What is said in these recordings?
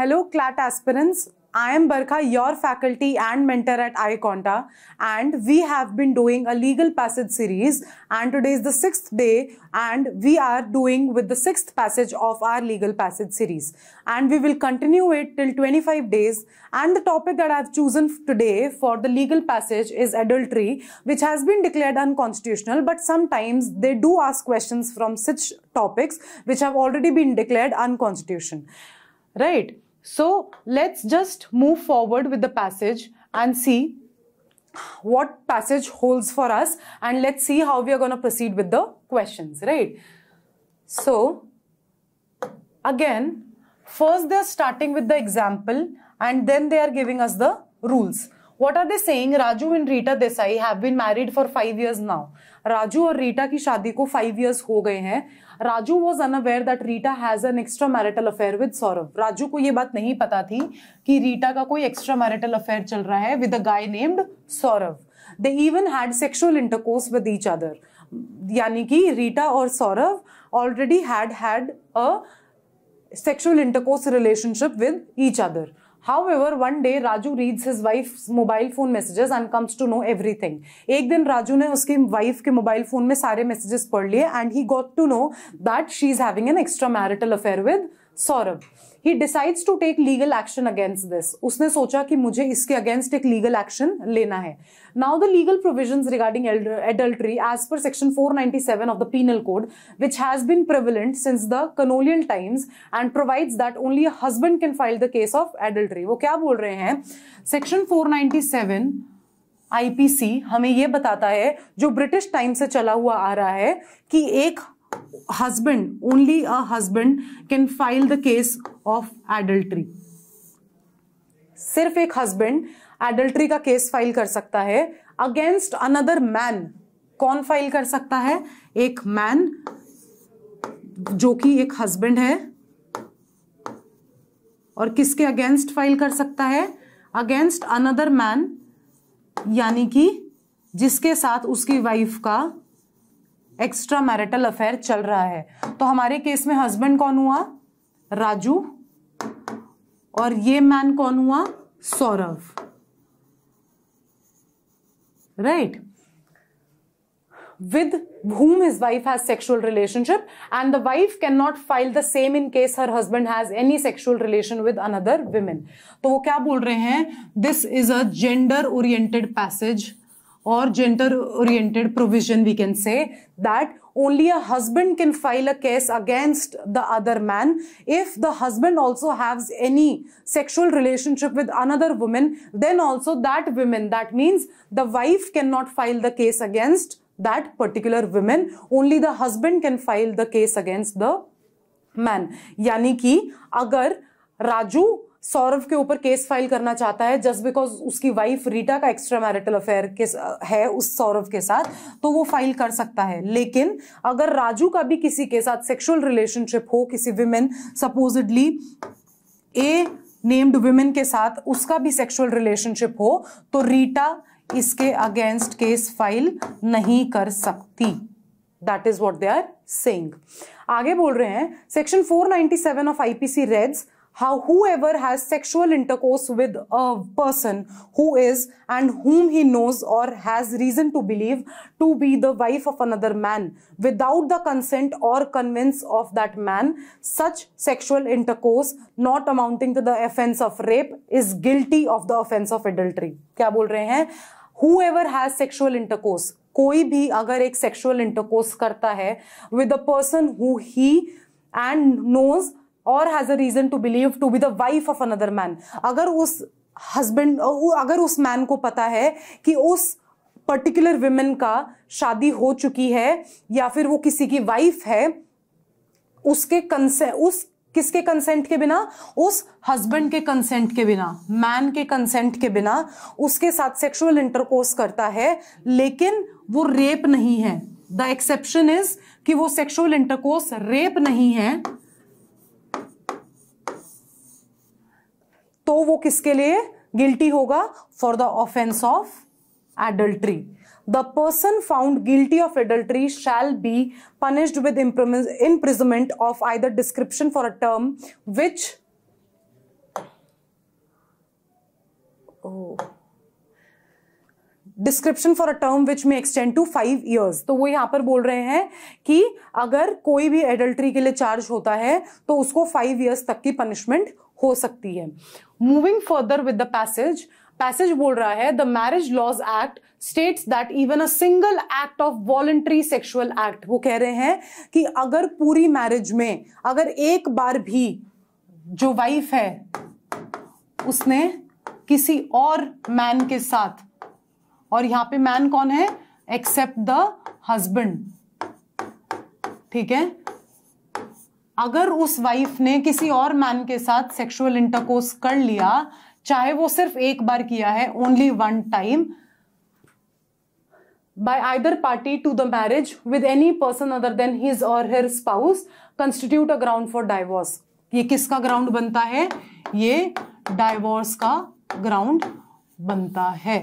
Hello, CLAT aspirants. I am Barkha, your faculty and mentor at iConta, and we have been doing a legal passage series. And today is the sixth day, and we are doing with the sixth passage of our legal passage series. And we will continue it till 25 days. And the topic that I have chosen today for the legal passage is adultery, which has been declared unconstitutional, but sometimes they do ask questions from such topics which have already been declared unconstitutional. Right? So let's just move forward with the passage and see what passage holds for us and let's see how we are going to proceed with the questions, right? So again, first they are starting with the example and then they are giving us the rules. What are they saying Raju and Rita Desai have been married for five years now Raju और रीटा की शादी को five years हो गए हैं Raju was unaware that Rita has an extra marital affair with Saurabh Raju को ये बात नहीं पता थी कि रीटा का कोई एक्स्ट्रा मैरिटल अफेयर चल रहा है with a guy named Saurabh they even had sexual intercourse with each other यानी कि रीटा और Saurabh already had had a sexual intercourse relationship with each other However, one day Raju reads his wife's mobile phone messages and comes to know everything. एक दिन राजू ने उसकी wife के mobile phone में सारे मैसेजेस पढ़ लिए and he got to know that she is having an extra marital affair with Saurabh he decides to take legal action against this उसने सोचा कि मुझे इसके अगेंस्ट एक लीगल एक्शन लेना है now the legal provisions regarding adultery as per section 497 of the penal code which has been prevalent since the colonial times and provides that only a husband can file the case of adultery वो क्या बोल रहे हैं section 497 IPC हमें यह बताता है जो ब्रिटिश टाइम से चला हुआ आ रहा है कि एक husband only a husband can file the case of adultery सिर्फ एक हस्बैंड एडल्ट्री का केस फाइल कर सकता है अगेंस्ट अनदर मैन कौन फाइल कर सकता है एक मैन जो कि एक हस्बैंड है और किसके अगेंस्ट फाइल कर सकता है अगेंस्ट अनदर मैन यानी कि जिसके साथ उसकी वाइफ का एक्स्ट्रा मैरिटल अफेयर चल रहा है तो हमारे केस में हस्बैंड कौन हुआ राजू और ये मैन कौन हुआ Saurabh right right? with whom his wife has sexual relationship and the wife cannot file the same in case her husband has any sexual relation with another women तो वो क्या बोल रहे हैं this is a gender oriented passage or gender oriented provision we can say that only a husband can file a case against the other man if the husband also has any sexual relationship with another woman then also that woman that means the wife cannot file the case against that particular woman only the husband can file the case against the man yani ki agar Raju Saurabh के ऊपर case file करना चाहता है just because उसकी wife Rita का extra marital affair के है उस सौरभ के साथ तो वो फाइल कर सकता है लेकिन अगर राजू का भी किसी के साथ सेक्सुअल रिलेशनशिप हो किसी women supposedly a named women के साथ उसका भी सेक्सुअल रिलेशनशिप हो तो रीटा इसके अगेंस्ट केस फाइल नहीं कर सकती that is what they are saying आगे बोल रहे हैं section 497 of IPC reads how whoever has sexual intercourse with a person who is and whom he knows or has reason to believe to be the wife of another man without the consent or convince of that man such sexual intercourse not amounting to the offense of rape is guilty of the offense of adultery क्या बोल रहे हैं? whoever has sexual intercourse कोई भी अगर एक sexual intercourse करता है with a person who he and knows. और has a reason to believe to be the wife of another man अगर उस हस्बैंड अगर उस मैन को पता है कि उस पर्टिकुलर वुमेन का शादी हो चुकी है या फिर वो किसी की वाइफ है उसके कंसेंट उस किसके कंसेंट के बिना उस हस्बैंड के कंसेंट के बिना मैन के कंसेंट के बिना उसके साथ सेक्सुअल इंटरकोर्स करता है लेकिन वो रेप नहीं है द एक्सेप्शन इज कि वो सेक्सुअल इंटरकोर्स रेप नहीं है तो वो किसके लिए गिल्टी होगा for the offence of adultery the person found guilty of adultery shall be punished with imprisonment of either description for a term which description for a term which may extend to five years तो वो यहां पर बोल रहे हैं कि अगर कोई भी एडल्ट्री के लिए चार्ज होता है तो उसको फाइव ईयर्स तक की पनिशमेंट हो सकती है moving further with the passage passage बोल रहा है the marriage laws act states that even a single act of voluntary sexual act वो कह रहे हैं कि अगर पूरी मैरिज में अगर एक बार भी जो वाइफ है उसने किसी और मैन के साथ और यहां पे मैन कौन है एक्सेप्ट द हस्बैंड ठीक है अगर उस वाइफ ने किसी और मैन के साथ सेक्सुअल इंटरकोर्स कर लिया चाहे वो सिर्फ एक बार किया है only one time by either party to the marriage with any person other than his or her spouse constitute a ground for divorce ये किसका ग्राउंड बनता है ये डाइवोर्स का ग्राउंड बनता है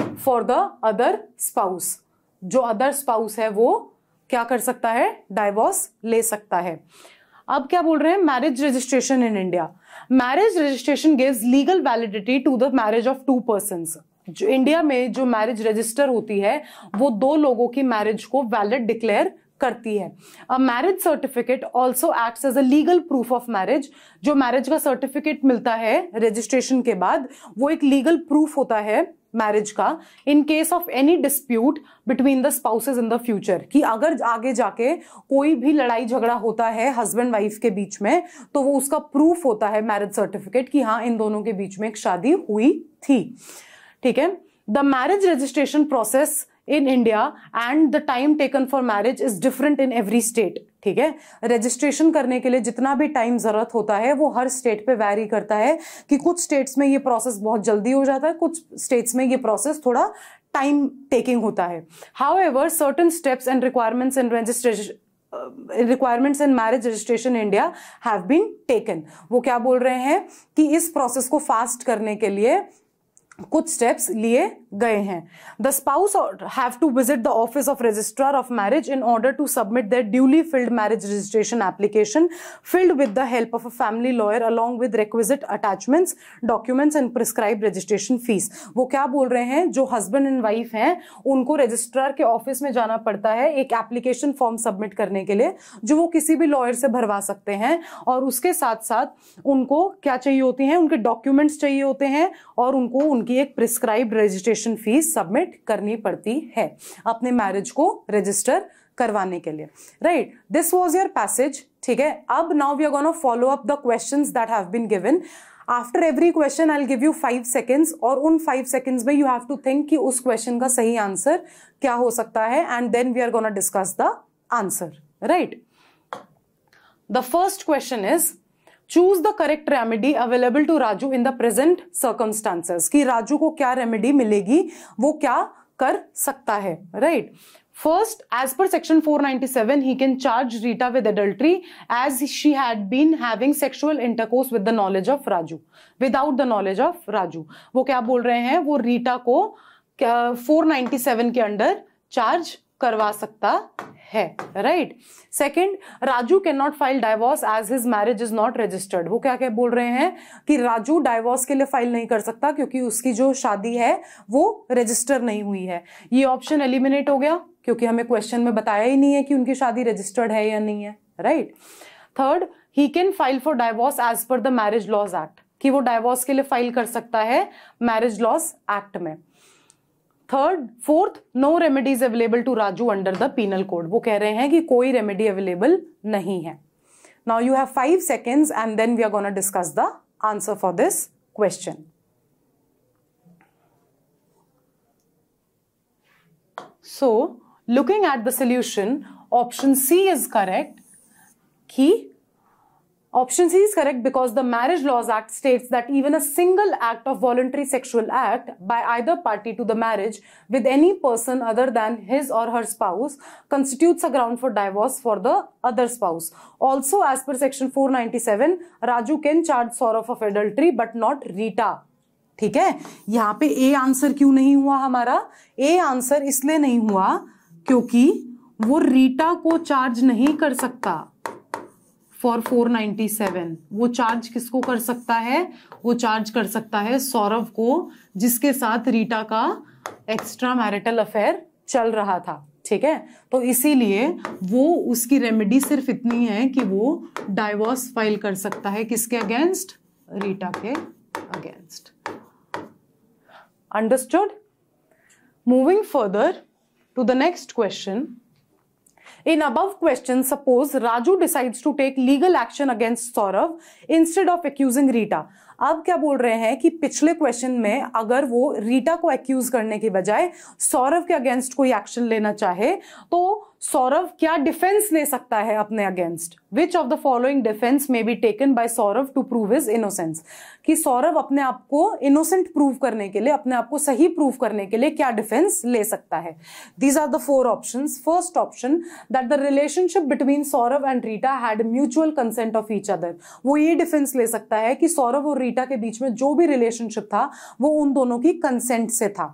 फॉर द अदर स्पाउस जो अदर स्पाउस है वो क्या कर सकता है डाइवोर्स ले सकता है अब क्या बोल रहे हैं marriage registration in India marriage registration gives legal validity to the marriage of two person जो इंडिया में जो मैरिज रजिस्टर होती है वो दो लोगों की मैरिज को वैलिड डिक्लेयर करती है a marriage certificate also act as a legal proof of marriage जो मैरिज का सर्टिफिकेट मिलता है रजिस्ट्रेशन के बाद वो एक लीगल प्रूफ होता है मैरिज का in case of any dispute between the spouses in the future कि अगर आगे जाके कोई भी लड़ाई झगड़ा होता है हस्बैंड वाइफ के बीच में तो वो उसका प्रूफ होता है मैरिज सर्टिफिकेट कि हाँ इन दोनों के बीच में एक शादी हुई थी ठीक है the marriage registration process in India and the time taken for marriage is different in every state ठीक है रजिस्ट्रेशन करने के लिए जितना भी टाइम ज़रूरत होता है वो हर स्टेट पे वैरी करता है कि कुछ स्टेट्स में ये प्रोसेस बहुत जल्दी हो जाता है कुछ स्टेट्स में ये प्रोसेस थोड़ा टाइम टेकिंग होता है however certain steps and requirements and registration requirements and marriage registration India have been taken वो क्या बोल रहे हैं कि इस प्रोसेस को फास्ट करने के लिए कुछ स्टेप्स लिए गए हैं the spouse have to visit the office of registrar of marriage in order to submit the duly filled marriage registration application filled with the help of a family lawyer along with requisite attachments documents and prescribe registration fees वो क्या बोल रहे हैं जो husband and wife हैं उनको registrar के office में जाना पड़ता है एक एप्लीकेशन फॉर्म सबमिट करने के लिए जो वो किसी भी लॉयर से भरवा सकते हैं और उसके साथ साथ उनको क्या चाहिए होती हैं उनके डॉक्यूमेंट्स चाहिए होते हैं और उनको उनकी एक prescribe registration registration fees submit करनी पड़ती है अपने मैरिज को रजिस्टर करवाने के लिए right this was your passage ठीक है अब now we are gonna follow up the question that have been given after every question I give you five seconds और उन फाइव सेकेंड्स में यू हैव टू थिंक कि उस question का सही आंसर क्या हो सकता है and then we are gonna discuss the answer right the first question is choose the correct remedy available to Raju in the present circumstances कि राजू को क्या रेमेडी मिलेगी वो क्या कर सकता है right first as per section 497 he can charge Rita with adultery as she had been having sexual intercourse with the knowledge of Raju without the knowledge of Raju वो क्या बोल रहे हैं वो रीटा को 497 के अंडर चार्ज करवा सकता है right second Raju cannot file divorce as his marriage is not registered वो क्या क्या बोल रहे हैं कि राजू डाइवोर्स के लिए फाइल नहीं कर सकता क्योंकि उसकी जो शादी है वो रजिस्टर नहीं हुई है ये ऑप्शन एलिमिनेट हो गया क्योंकि हमें क्वेश्चन में बताया ही नहीं है कि उनकी शादी रजिस्टर्ड है या नहीं है right third he can file for divorce as per the marriage laws act कि वो डाइवोर्स के लिए फाइल कर सकता है मैरिज लॉज एक्ट में third fourth no remedies available to Raju under the penal code वो कह रहे हैं कि कोई रेमेडी अवेलेबल नहीं है now you have five seconds and then we are gonna discuss the answer for this question so looking at the solution option C is correct की option C is correct because the marriage laws act state that even a single act of voluntary sexual act by either party to the marriage with any person other than his or her spouse constitutes a ground for divorce for the other spouse also as per section four ninety seven Raju can charge सॉर of of adultery but not Rita ठीक है यहाँ पे A answer क्यों नहीं हुआ हमारा A answer इसलिए नहीं हुआ क्योंकि वो रीटा को चार्ज नहीं कर सकता फॉर सेवन वो चार्ज किसको कर सकता है वो चार्ज कर सकता है सौरभ को जिसके साथ रीटा का एक्स्ट्रा मैरिटल अफेयर चल रहा था ठीक है तो इसीलिए वो उसकी रेमेडी सिर्फ इतनी है कि वो डाइवोर्स फाइल कर सकता है किसके अगेंस्ट रीटा के against understood moving further to the next question In above question, suppose Raju decides to take legal action against Saurav instead of accusing Rita. अब क्या बोल रहे हैं कि पिछले क्वेश्चन में अगर वो रीटा को एक्यूज करने के बजाय सौरभ के अगेंस्ट कोई एक्शन लेना चाहे तो सौरभ क्या डिफेंस ले सकता है अपने against which of the following defence may be taken by Saurabh to prove is innocence कि सौरभ अपने आप को इनोसेंट प्रूव करने के लिए अपने आप को सही प्रूव करने के लिए क्या डिफेंस ले सकता है these are the four option first option that the relationship between Saurabh and Rita had mutual consent of each other वो ये डिफेंस ले सकता है कि सौरभ और रीटा के बीच में जो भी रिलेशनशिप था वो उन दोनों की कंसेंट से था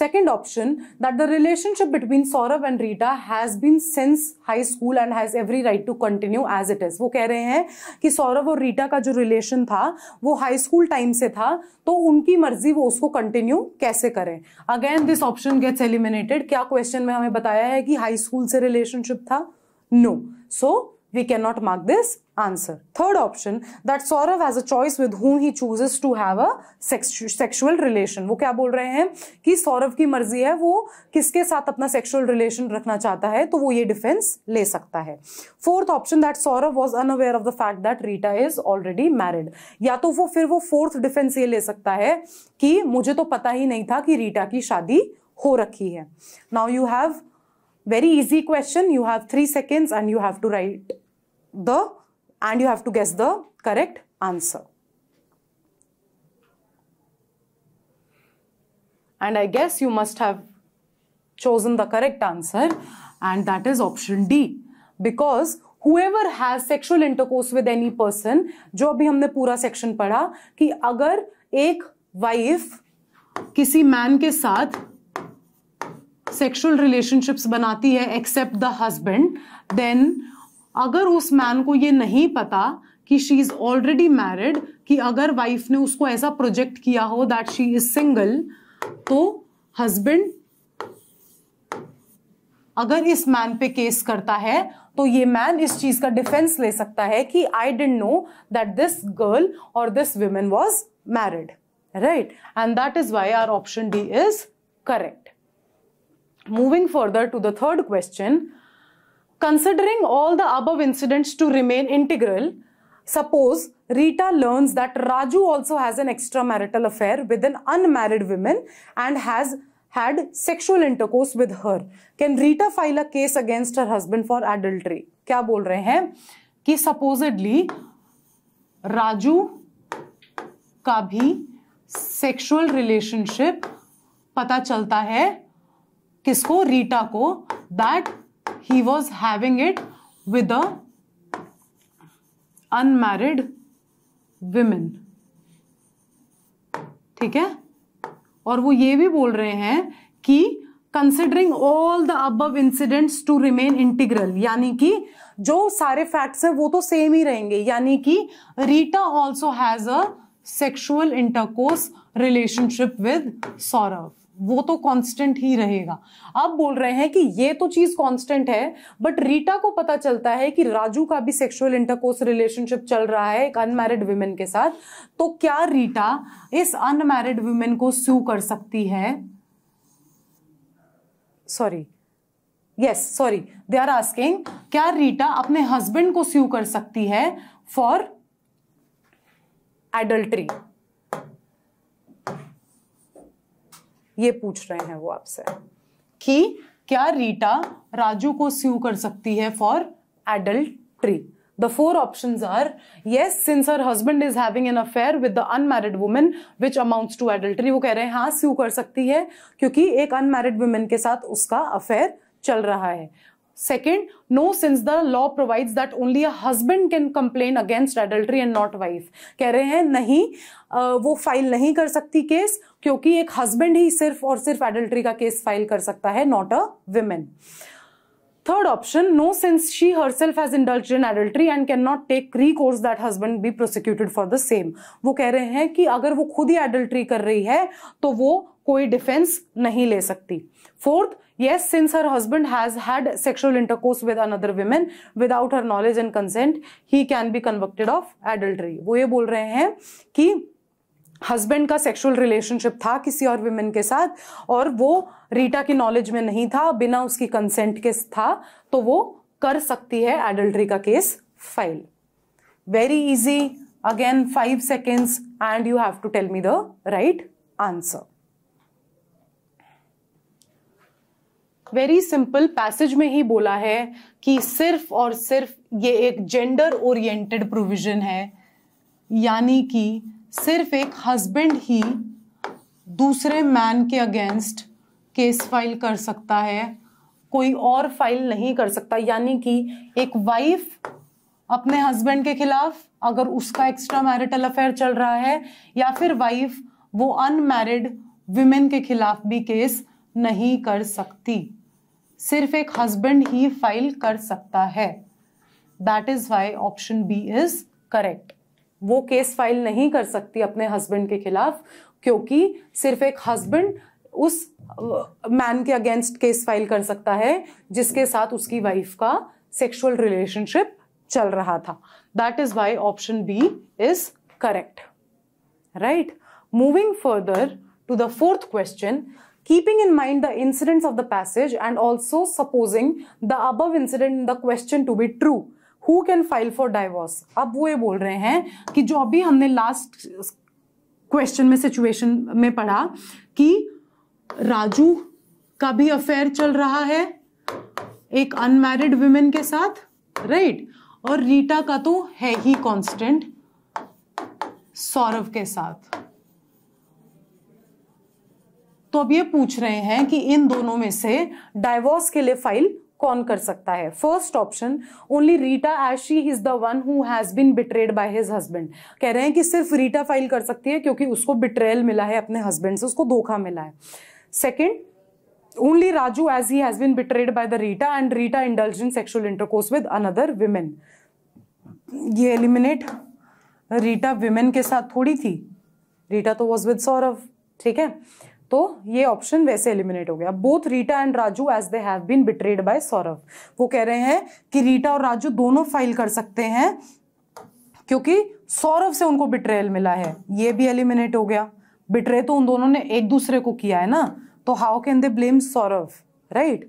second option that the relationship between Saurabh and Rita has been since high school and has every right to continue as it is वो कह रहे हैं कि सौरभ और रीटा का जो रिलेशन था वो हाई स्कूल टाइम से था तो उनकी मर्जी वो उसको कंटिन्यू कैसे करें again this option gets eliminated क्या क्वेश्चन में हमें बताया है कि हाई स्कूल से रिलेशनशिप था no so we cannot mark this answer. Third option, that Saurav has a choice with whom he chooses to have a sexual relation. वो क्या बोल रहे हैं कि सौरभ की मर्जी है वो किसके साथ अपना सेक्सुअल रिलेशन रखना चाहता है तो वो ये डिफेंस ले सकता है fourth option that Saurabh was unaware of the fact that Rita is already married या तो वो फिर वो फोर्थ डिफेंस ये ले सकता है कि मुझे तो पता ही नहीं था कि रीटा की शादी हो रखी है now you have very easy question you have three seconds and you have to write the and you have to guess the correct answer. And I guess you must have chosen the correct answer and that is option D because whoever has sexual intercourse with any person jo अभी humne pura section padha ki agar ek wife किसी man के साथ sexual relationships बनाती है accept the husband then अगर उस man को ये नहीं पता कि शी इज़ ऑलरेडी मैरिड कि अगर वाइफ ने उसको ऐसा प्रोजेक्ट किया हो दैट शी इज सिंगल तो हस्बैंड अगर इस मैन पे केस करता है तो ये मैन इस चीज का डिफेंस ले सकता है कि I didn't know that this girl और this woman was married right and that is why our option D is correct moving further to the third question Considering all the above incidents to remain integral, suppose Rita learns that Raju also has an extramarital affair with an unmarried woman and has had sexual intercourse with her. Can Rita file a case against her husband for adultery? kya bol rahe hain ki supposedly raju ka bhi sexual relationship pata chalta hai किसको रीटा को that he was having it with a unmarried women ठीक है और वो ये भी बोल रहे हैं कि considering all the above incidents to remain integral यानी कि जो सारे फैक्ट्स हैं वो तो सेम ही रहेंगे यानी कि Rita also has a sexual intercourse relationship with Saurav वो तो कांस्टेंट ही रहेगा आप बोल रहे हैं कि ये तो चीज कांस्टेंट है बट रीटा को पता चलता है कि राजू का भी सेक्सुअल इंटरकोर्स रिलेशनशिप चल रहा है एक अनमैरिड वुमेन के साथ तो क्या रीटा इस अनमैरिड वुमेन को स्यू कर सकती है sorry yes sorry they are asking क्या रीटा अपने हस्बैंड को स्यू कर सकती है फॉर एडल्ट्री ये पूछ रहे हैं वो आपसे कि क्या रीटा राजू को स्यू कर सकती है for adultery the four options are yes since her husband is having an affair with the unmarried woman which amounts to adultery वो कह रहे हैं हाँ sue कर सकती है क्योंकि एक unmarried woman के साथ उसका affair चल रहा है second no since the law provides that only a husband can complain against adultery and not wife कह रहे हैं नहीं वो फाइल नहीं कर सकती केस क्योंकि एक हस्बैंड ही सिर्फ और सिर्फ एडल्ट्री का केस फाइल कर सकता है not a woman Third option, no, since she herself has indulged in adultery and cannot take recourse that husband be prosecuted for the same. वो कह रहे हैं कि अगर वो खुद ही adultery कर रही है तो वो कोई डिफेंस नहीं ले सकती fourth yes since her husband has had sexual intercourse with another woman without her knowledge and consent he can be convicted of adultery वो ये बोल रहे हैं कि हस्बैंड का सेक्सुअल रिलेशनशिप था किसी और विमेन के साथ और वो रीटा के नॉलेज में नहीं था बिना उसकी कंसेंट के था तो वो कर सकती है एडल्ट्री का case file very easy again five seconds and you have to tell me the right answer very simple passage में ही बोला है कि सिर्फ और सिर्फ ये एक जेंडर ओरिएंटेड प्रोविजन है यानी कि सिर्फ एक हस्बैंड ही दूसरे मैन के अगेंस्ट केस फाइल कर सकता है कोई और फाइल नहीं कर सकता यानी कि एक वाइफ अपने हस्बैंड के खिलाफ अगर उसका एक्स्ट्रा मैरिटल अफेयर चल रहा है या फिर वाइफ वो अनमैरिड विमेन के खिलाफ भी केस नहीं कर सकती सिर्फ एक हस्बैंड ही फाइल कर सकता है that is why option B is correct वो केस फाइल नहीं कर सकती अपने हस्बैंड के खिलाफ क्योंकि सिर्फ एक हस्बैंड उस मैन के अगेंस्ट केस फाइल कर सकता है जिसके साथ उसकी वाइफ का सेक्सुअल रिलेशनशिप चल रहा था that is why option B is correct right moving further to the fourth question keeping in mind the incident of the passage and also supposing the above incident in the question to be true who can file for divorce अब वो ये बोल रहे हैं कि जो अभी हमने लास्ट क्वेश्चन में सिचुएशन में पढ़ा कि राजू का भी अफेयर चल रहा है एक अनमैरिड वुमेन के साथ राइट right? और रीटा का तो है ही कांस्टेंट सौरव के साथ तो अब ये पूछ रहे हैं कि इन दोनों में से डाइवोर्स के लिए फाइल कौन कर सकता है first option only Rita as she is the one who has been betrayed by his husband कह रहे हैं कि सिर्फ रीटा फाइल कर सकती है क्योंकि उसको बिट्रेल मिला है अपने हस्बैंड से उसको धोखा मिला है second only Raju as he has been betrayed by the Rita and Rita indulge in sexual intercourse with another women. ये एलिमिनेट रीटा विमेन के साथ थोड़ी थी रीटा तो वॉज विद सौरव ठीक है तो ये ऑप्शन वैसे एलिमिनेट हो गया both Rita and Raju as they have been betrayed by Saurabh वो कह रहे हैं कि रीटा और राजू दोनों फाइल कर सकते हैं क्योंकि सौरभ से उनको बिट्रेल मिला है ये भी एलिमिनेट हो गया बिट्रे तो उन दोनों ने एक दूसरे को किया है ना तो how can they blame Saurabh right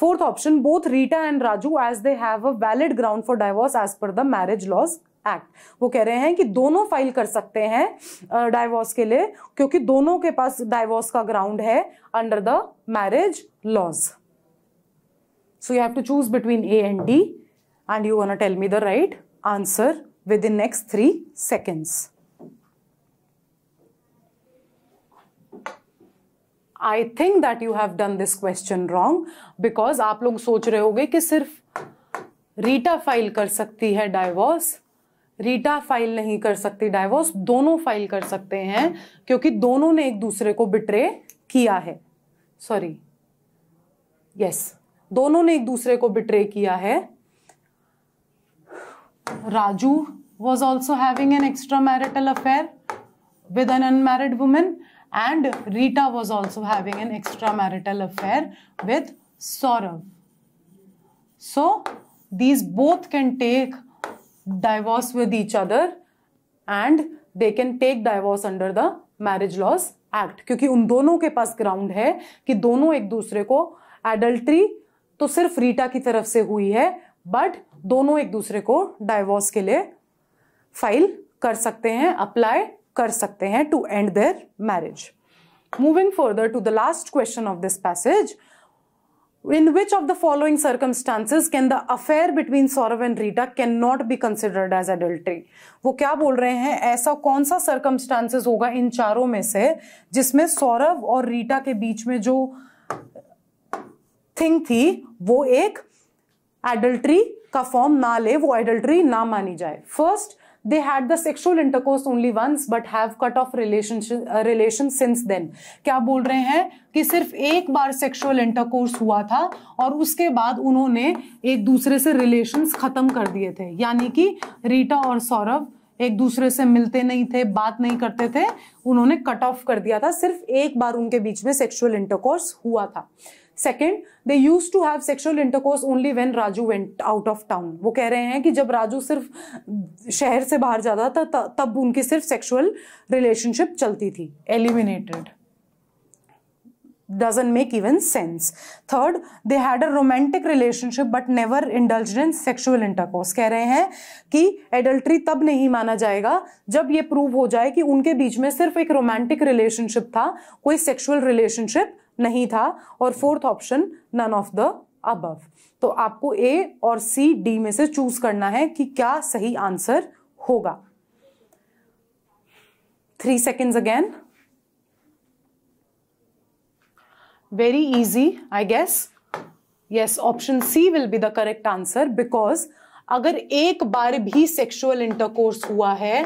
fourth option both Rita and Raju as they have a valid ground for divorce as per the marriage laws act वो कह रहे हैं कि दोनों फाइल कर सकते हैं डाइवोर्स के लिए क्योंकि दोनों के पास डाइवोर्स का ग्राउंड है under the marriage laws so you have to choose between A and D and you want tell me the right answer within next three seconds I think that you have done this question wrong because आप लोग सोच रहे होगे कि सिर्फ Rita file कर सकती है डाइवोर्स रीटा फाइल नहीं कर सकती डायवोर्स दोनों फाइल कर सकते हैं क्योंकि दोनों ने एक दूसरे को बिट्रे किया है सॉरी यस yes. दोनों ने एक दूसरे को बिट्रे किया है Raju was also having an extra marital affair with an unmarried woman and Rita was also having an extra marital affair with Saurav so these both can take divorce with each other and they can take divorce under the marriage laws act क्योंकि उन दोनों के पास ground है कि दोनों एक दूसरे को एडल्ट्री तो सिर्फ रीटा की तरफ से हुई है बट दोनों एक दूसरे को डाइवोर्स के लिए फाइल कर सकते हैं अप्लाई कर सकते हैं to end their marriage moving further to the last question of this passage In which of the following circumstances can the affair between Saurabh and Rita can not be considered as adultery वो क्या बोल रहे हैं ऐसा कौन सा सर्कमस्टांसेस होगा इन चारों में से जिसमें सौरभ और रीटा के बीच में जो थिंग थी वो एक एडल्ट्री का फॉर्म ना ले वो एडल्ट्री ना मानी जाए first they had the sexual intercourse only once but have cut off relationship relation since then क्या बोल रहे हैं कि सिर्फ एक बार सेक्शुअल इंटरकोर्स हुआ था और उसके बाद उन्होंने एक दूसरे से रिलेशन खत्म कर दिए थे यानी कि रीटा और सौरभ एक दूसरे से मिलते नहीं थे बात नहीं करते थे उन्होंने कट ऑफ कर दिया था सिर्फ एक बार उनके बीच में सेक्सुअल इंटरकोर्स हुआ था second they used to have sexual intercourse only when Raju went out of town वो कह रहे हैं कि जब राजू सिर्फ शहर से बाहर जाता था तब उनकी सिर्फ सेक्सुअल रिलेशनशिप चलती थी eliminated doesn't make even sense. Third, they had a romantic relationship but never indulged in sexual intercourse. कह रहे हैं कि adultery तब नहीं माना जाएगा जब ये prove हो जाए कि उनके बीच में सिर्फ एक romantic relationship था कोई sexual relationship नहीं था और fourth option none of the above. तो आपको A और C, D में से choose करना है कि क्या सही answer होगा three seconds again. very easy i guess yes option c will be the correct answer because अगर एक बार भी सेक्सुअल इंटरकोर्स हुआ है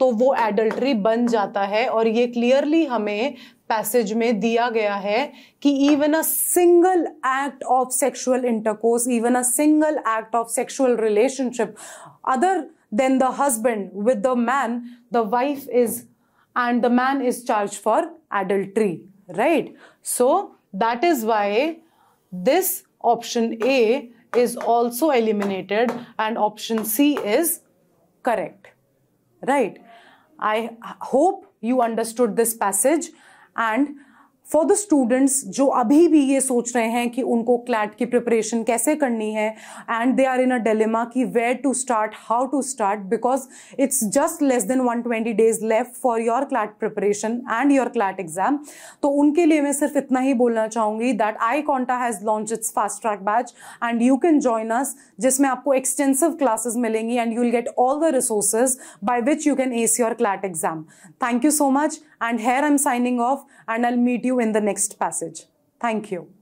तो वो एडल्ट्री बन जाता है और ये क्लियरली हमें पैसेज में दिया गया है कि even a single act of sexual intercourse even a single act of sexual relationship other than the husband with the man the wife is and the man is charge for adultery right so That is why this option A is also eliminated and option C is correct. Right. I hope you understood this passage and for the students जो अभी भी ये सोच रहे हैं कि उनको CLAT की प्रिपरेशन कैसे करनी है and they are in a dilemma कि where to start how to start because it's just less than one twenty days left for your CLAT preparation and your CLAT exam तो उनके लिए मैं सिर्फ इतना ही बोलना चाहूंगी that iQuanta has launch its fast track batch and you can join us जिसमें आपको एक्सटेंसिव क्लासेस मिलेंगी and you will get all the resources by which you can ace your CLAT exam thank you so much and here I am signing off and I meet you in the next passage. Thank you.